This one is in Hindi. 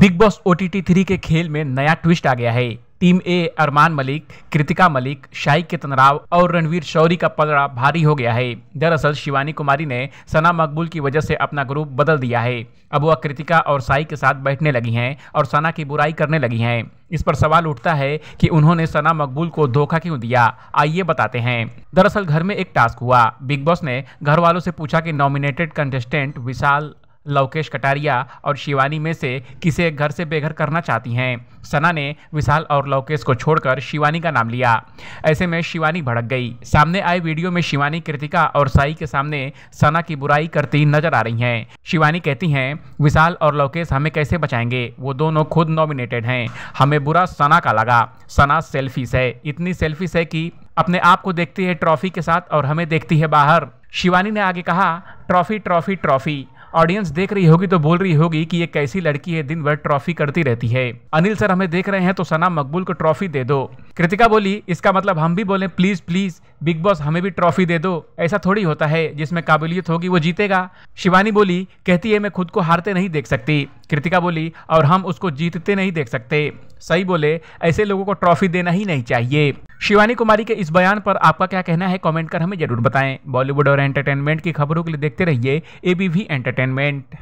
big Boss O T three के खेल में नया ट्विस्ट आ गया है टीम ए अरमान मलिक कृतिका मलिक शाही केतन राव और रणवीर शौरी का पलड़ा भारी हो गया है दरअसल शिवानी कुमारी ने सना मकबूल की वजह से अपना ग्रुप बदल दिया है अब वह कृतिका और शाही के साथ बैठने लगी हैं और सना की बुराई करने लगी हैं इस पर सवाल उठता है कि उन्होंने सना मकबूल को धोखा क्यों दिया आइए बताते हैं दरअसल घर में एक टास्क हुआ बिग बॉस ने घर वालों से पूछा कि नॉमिनेटेड कंटेस्टेंट विशाल लवकेश कटारिया और शिवानी में से किसे घर से बेघर करना चाहती हैं सना ने विशाल और लवकेश को छोड़कर शिवानी का नाम लिया ऐसे में शिवानी भड़क गई सामने आए वीडियो में शिवानी कृतिका और साई के सामने सना की बुराई करती नजर आ रही हैं शिवानी कहती हैं विशाल और लवकेश हमें कैसे बचाएंगे वो दोनों खुद नॉमिनेटेड हैं हमें बुरा सना का लगा सना सेल्फिश है इतनी सेल्फिश है कि अपने आप को देखती है ट्रॉफी के साथ और हमें देखती है बाहर शिवानी ने आगे कहा ट्रॉफी ट्रॉफी ट्रॉफी ऑडियंस देख रही होगी तो बोल रही होगी कि ये कैसी लड़की है दिन भर ट्रॉफी करती रहती है अनिल सर हमें देख रहे हैं तो सना मकबूल को ट्रॉफी दे दो कृतिका बोली इसका मतलब हम भी बोले प्लीज प्लीज बिग बॉस हमें भी ट्रॉफी दे दो ऐसा थोड़ी होता है जिसमें काबिलियत होगी वो जीतेगा शिवानी बोली कहती है मैं खुद को हारते नहीं देख सकती कृतिका बोली और हम उसको जीतते नहीं देख सकते सही बोले ऐसे लोगों को ट्रॉफी देना ही नहीं चाहिए शिवानी कुमारी के इस बयान पर आपका क्या कहना है कमेंट कर हमें जरूर बताएं बॉलीवुड और एंटरटेनमेंट की खबरों के लिए देखते रहिए एबीवी एंटरटेनमेंट